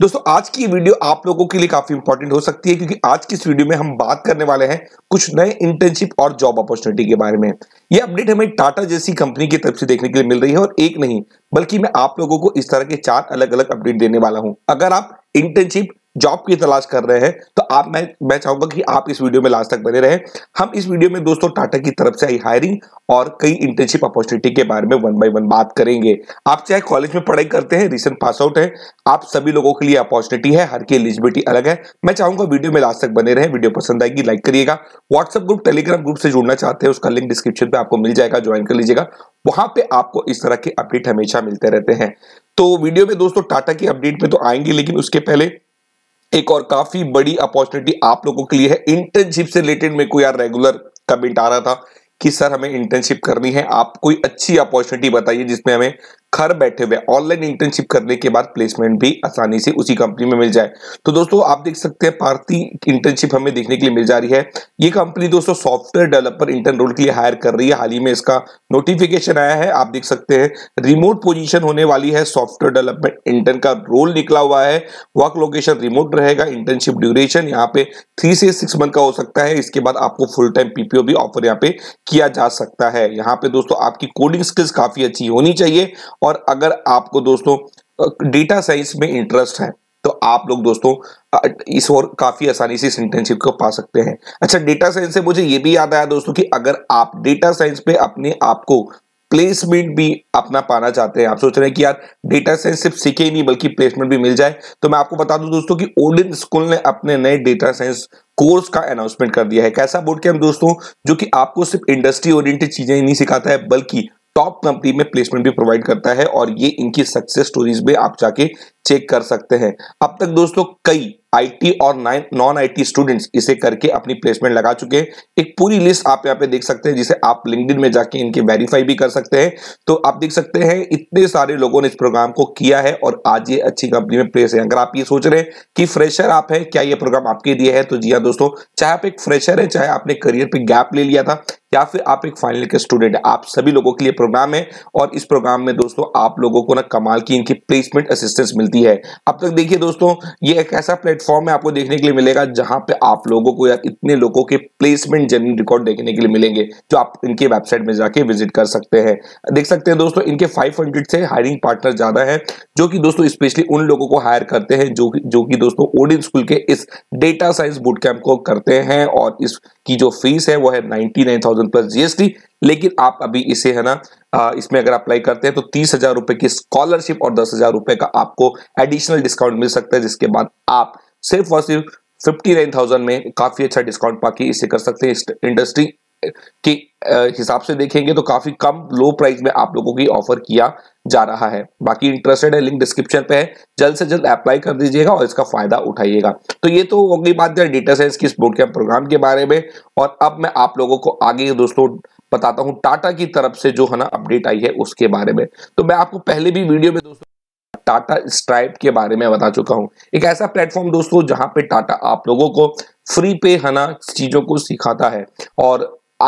दोस्तों आज की वीडियो आप लोगों के लिए काफी इंपॉर्टेंट हो सकती है क्योंकि आज की इस वीडियो में हम बात करने वाले हैं कुछ नए इंटर्नशिप और जॉब अपॉर्चुनिटी के बारे में यह अपडेट हमें टाटा जैसी कंपनी की तरफ से देखने के लिए मिल रही है और एक नहीं बल्कि मैं आप लोगों को इस तरह के चार अलग अलग अपडेट देने वाला हूं अगर आप इंटर्नशिप जॉब की तलाश कर रहे हैं तो आप मैं मैं चाहूंगा कि आप इस वीडियो में लास्ट तक बने रहें हम इस वीडियो में दोस्तों टाटा की तरफ से आई हायरिंग और कई इंटर्नशिप अपॉर्चुनिटी के बारे में वन बाय वन बात करेंगे आप चाहे कॉलेज में पढ़ाई करते हैं रिसेंट पास आउट है आप सभी लोगों के लिए अपॉर्चुनिटी है हर की एलिजिबिलिटी अलग है मैं चाहूंगा वीडियो में लास्ट तक बने रहे वीडियो पसंद आएगी लाइक करिएगा व्हाट्सअप ग्रुप टेलीग्राम ग्रुप से जुड़ना चाहते हैं उसका लिंक डिस्क्रिप्शन पे आपको मिल जाएगा ज्वाइन कर लीजिएगा वहां पर आपको इस तरह के अपडेट हमेशा मिलते रहते हैं तो वीडियो में दोस्तों टाटा की अपडेट में तो आएंगे लेकिन उसके पहले एक और काफी बड़ी अपॉर्चुनिटी आप लोगों के लिए है इंटर्नशिप से रिलेटेड मेरे को यार रेगुलर कमेंट आ रहा था कि सर हमें इंटर्नशिप करनी है आप कोई अच्छी अपॉर्चुनिटी बताइए जिसमें हमें घर बैठे हुए ऑनलाइन इंटर्नशिप करने के बाद प्लेसमेंट भी आसानी से उसी कंपनी में मिल जाए तो दोस्तों आप देख सकते हैं पार्थी इंटर्नशिप हमें देखने के लिए मिल जा रही है ये कंपनी दोस्तों सॉफ्टवेयर डेवलपर इंटर्न रोल के लिए हायर कर रही है हाल ही में इसका नोटिफिकेशन आया है आप देख सकते हैं रिमोट पोजिशन होने वाली है सॉफ्टवेयर डेवलपमेंट इंटर्न का रोल निकला हुआ है वर्क लोकेशन रिमोट रहेगा इंटर्नशिप ड्यूरेशन यहाँ पे थ्री से सिक्स मंथ का हो सकता है इसके बाद आपको फुल टाइम पीपीओ भी ऑफर यहाँ पे किया जा सकता है यहाँ पे दोस्तों आपकी कोडिंग स्किल्स काफी अच्छी होनी चाहिए और अगर आपको दोस्तों डेटा साइंस में इंटरेस्ट है तो आप लोग दोस्तों इस और काफी आसानी से इस इंटर्नशिप को पा सकते हैं अच्छा डेटा साइंस से मुझे ये भी याद आया दोस्तों कि अगर आप डेटा साइंस पे अपने आप को प्लेसमेंट भी अपना पाना चाहते हैं आप सोच रहे हैं कि यार डेटा साइंस सिर्फ सीखे ही नहीं बल्कि प्लेसमेंट भी मिल जाए तो मैं आपको बता दूं दोस्तों कि ओडिन स्कूल ने अपने नए डेटा साइंस कोर्स का अनाउंसमेंट कर दिया है कैसा बोर्ड के हम दोस्तों जो कि आपको सिर्फ इंडस्ट्री ओरिएंटेड चीजें ही नहीं सिखाता है बल्कि टॉप कंपनी में प्लेसमेंट भी प्रोवाइड करता है और ये इनकी सक्सेस स्टोरीज भी आप जाके चेक कर सकते हैं अब तक दोस्तों कई आईटी और नॉन आईटी स्टूडेंट्स इसे करके अपनी प्लेसमेंट लगा चुके हैं एक पूरी लिस्ट आप यहाँ पे देख सकते हैं जिसे आप लिंकड में जाके इनके वेरीफाई भी कर सकते हैं तो आप देख सकते हैं इतने सारे लोगों ने इस प्रोग्राम को किया है और आज ये अच्छी कंपनी में प्लेस है अगर आप ये सोच रहे हैं कि फ्रेशर आप है क्या ये प्रोग्राम आपके लिए है तो जी हाँ दोस्तों चाहे आप एक फ्रेशर है चाहे आपने करियर पर गैप ले लिया था या फिर आप एक फाइनल के स्टूडेंट है आप सभी लोगों के लिए प्रोग्राम है और इस प्रोग्राम में दोस्तों आप लोगों को ना कमाल की इनकी प्लेसमेंट असिस्टेंस मिलती सकती है अब तक देखिए दोस्तों ये एक ऐसा प्लेटफॉर्म है आपको देखने के लिए मिलेगा जहां पे आप लोगों को या इतने लोगों के प्लेसमेंट जर्नी रिकॉर्ड देखने के लिए मिलेंगे जो आप इनके वेबसाइट में जाके विजिट कर सकते हैं देख सकते हैं दोस्तों इनके 500 से हायरिंग पार्टनर ज्यादा है जो कि दोस्तों स्पेशली उन लोगों को हायर करते हैं जो जो कि दोस्तों ओडिन स्कूल के इस डेटा साइंस बुट कैंप को करते हैं और इसकी जो फीस है वो है नाइनटी प्लस जीएसटी लेकिन आप अभी इसे है ना इसमें अगर अप्लाई करते हैं तो तीस हजार रुपए की स्कॉलरशिप और दस हजार रुपए का आपको एडिशनल डिस्काउंट मिल सकता है जिसके बाद आप सिर्फ और सिर्फ फिफ्टी नाइन थाउजेंड में काफी अच्छा डिस्काउंट पाके इसे कर सकते हैं इंडस्ट्री के हिसाब से देखेंगे तो काफी कम लो प्राइस में आप लोगों की ऑफर किया जा रहा है बाकी इंटरेस्टेड है लिंक डिस्क्रिप्शन पे है जल्द से जल्द अप्लाई कर दीजिएगा और इसका फायदा उठाइएगा तो ये तो होगी बात डेटा साइंस की इस बोर्ड के प्रोग्राम के बारे में और अब मैं आप लोगों को आगे दोस्तों बताता हूँ टाटा की तरफ से जो है ना अपडेट आई है उसके बारे में तो मैं आपको पहले भी वीडियो में दोस्तों टाटा स्ट्राइप के बारे में बता चुका हूं एक ऐसा प्लेटफॉर्म दोस्तों जहां पे टाटा आप लोगों को फ्री पे है ना चीजों को सिखाता है और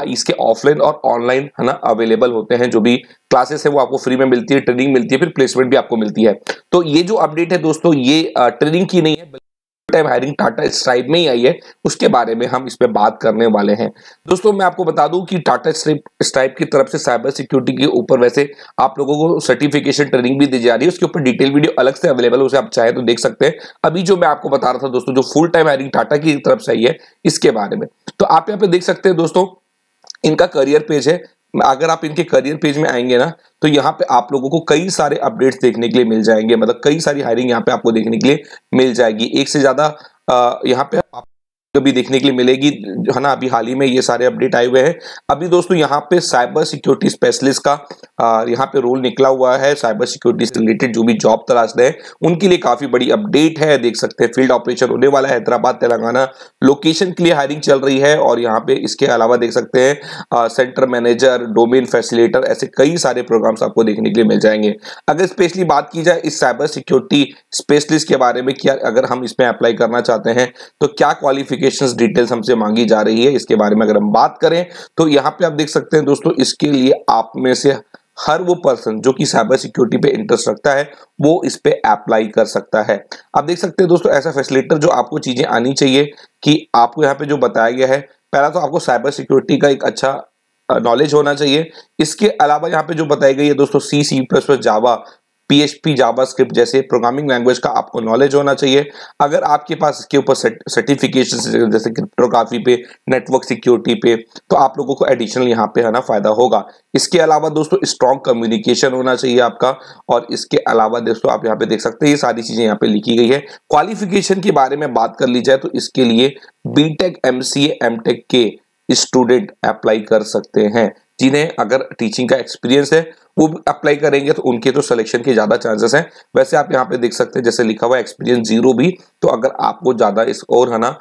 इसके ऑफलाइन और ऑनलाइन है ना अवेलेबल होते हैं जो भी क्लासेस है वो आपको फ्री में मिलती है ट्रेनिंग मिलती है फिर प्लेसमेंट भी आपको मिलती है तो ये जो अपडेट है दोस्तों ये ट्रेनिंग की नहीं है टाइम हायरिंग टाटा स्ट्राइप में ही आई है उसके बारे में हम इस पर बात करने वाले हैं दोस्तों मैं आपको बता दूं कि टाटा स्ट्राइप की तरफ से साइबर सिक्योरिटी के ऊपर वैसे आप लोगों को सर्टिफिकेशन ट्रेनिंग भी दी जा रही है उसके ऊपर डिटेल वीडियो अलग से अवेलेबल उसे आप चाहे तो देख सकते हैं अभी जो मैं आपको बता रहा था दोस्तों जो फुल टाइम हायरिंग टाटा की तरफ से आई है इसके बारे में तो आप यहाँ पे देख सकते हैं दोस्तों इनका करियर पेज है अगर आप इनके करियर पेज में आएंगे ना तो यहाँ पे आप लोगों को कई सारे अपडेट्स देखने के लिए मिल जाएंगे मतलब कई सारी हायरिंग यहाँ पे आपको देखने के लिए मिल जाएगी एक से ज्यादा यहाँ पे आप कभी देखने के लिए मिलेगी है ना अभी हाल ही में ये सारे अपडेट आए हुए हैं अभी दोस्तों यहाँ पे साइबर सिक्योरिटी स्पेशलिस्ट का यहाँ पे रोल निकला हुआ है साइबर सिक्योरिटी से रिलेटेड जो भी जॉब तलाश रहे हैं उनके लिए काफी बड़ी अपडेट है देख सकते हैं फील्ड ऑपरेशन होने वाला है हैदराबाद तेलंगाना लोकेशन के लिए हायरिंग चल रही है और यहाँ पे इसके अलावा देख सकते हैं सेंटर मैनेजर डोमेन फैसिलेटर ऐसे कई सारे प्रोग्राम्स आपको देखने के लिए मिल जाएंगे अगर स्पेशली बात की जाए इस साइबर सिक्योरिटी स्पेशलिस्ट के बारे में क्या अगर हम इसमें अप्लाई करना चाहते हैं तो क्या क्वालिफिक एप्लीकेशन डिटेल्स हमसे मांगी जा रही है इसके बारे में अगर हम बात करें तो यहाँ पे आप देख सकते हैं दोस्तों इसके लिए आप में से हर वो पर्सन जो कि साइबर सिक्योरिटी पे इंटरेस्ट रखता है वो इस पे अप्लाई कर सकता है आप देख सकते हैं दोस्तों ऐसा फैसिलिटर जो आपको चीजें आनी चाहिए कि आपको यहाँ पे जो बताया गया है पहला तो आपको साइबर सिक्योरिटी का एक अच्छा नॉलेज होना चाहिए इसके अलावा यहाँ पे जो बताई गई है दोस्तों C C plus plus Java PHP JavaScript जैसे प्रोग्रामिंग लैंग्वेज का आपको नॉलेज होना चाहिए अगर आपके पास इसके ऊपर सर्टिफिकेशन जैसे क्रिप्टोग्राफी पे नेटवर्क सिक्योरिटी पे तो आप लोगों को एडिशनल यहाँ पे है ना फायदा होगा इसके अलावा दोस्तों स्ट्रॉन्ग कम्युनिकेशन होना चाहिए आपका और इसके अलावा दोस्तों आप यहाँ पे देख सकते हैं ये सारी चीजें यहाँ पे लिखी गई है क्वालिफिकेशन के बारे में बात कर ली जाए तो इसके लिए बीटेक एमसीए एमटेक के स्टूडेंट अप्लाई कर सकते हैं जिन्हें अगर टीचिंग का एक्सपीरियंस है वो अप्लाई करेंगे तो उनके तो सिलेक्शन के ज़्यादा चांसेस हैं वैसे आप यहाँ पे देख सकते हैं जैसे लिखा हुआ एक्सपीरियंस जीरो भी तो अगर आपको ज़्यादा इस और है ना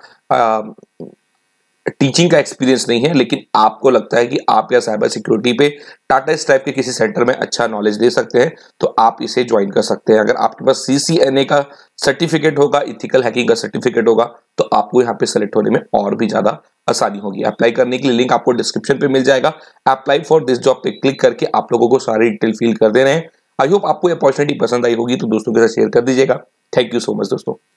टीचिंग का एक्सपीरियंस नहीं है लेकिन आपको लगता है कि आप या साइबर सिक्योरिटी पे टाटा इस टाइप के किसी सेंटर में अच्छा नॉलेज दे सकते हैं तो आप इसे ज्वाइन कर सकते हैं अगर आपके पास सीसीएनए का सर्टिफिकेट होगा इथिकल हैकिंग का सर्टिफिकेट होगा तो आपको यहाँ पे सेलेक्ट होने में और भी ज़्यादा आसानी होगी अप्लाई करने के लिए लिंक आपको डिस्क्रिप्शन पे मिल जाएगा अप्लाई फॉर दिस जॉब पे क्लिक करके आप लोगों को सारी डिटेल फिल कर दे रहे हैं आई होप आपको अपॉर्चुनिटी पसंद आई होगी तो दोस्तों के साथ शेयर कर दीजिएगा थैंक यू सो मच दोस्तों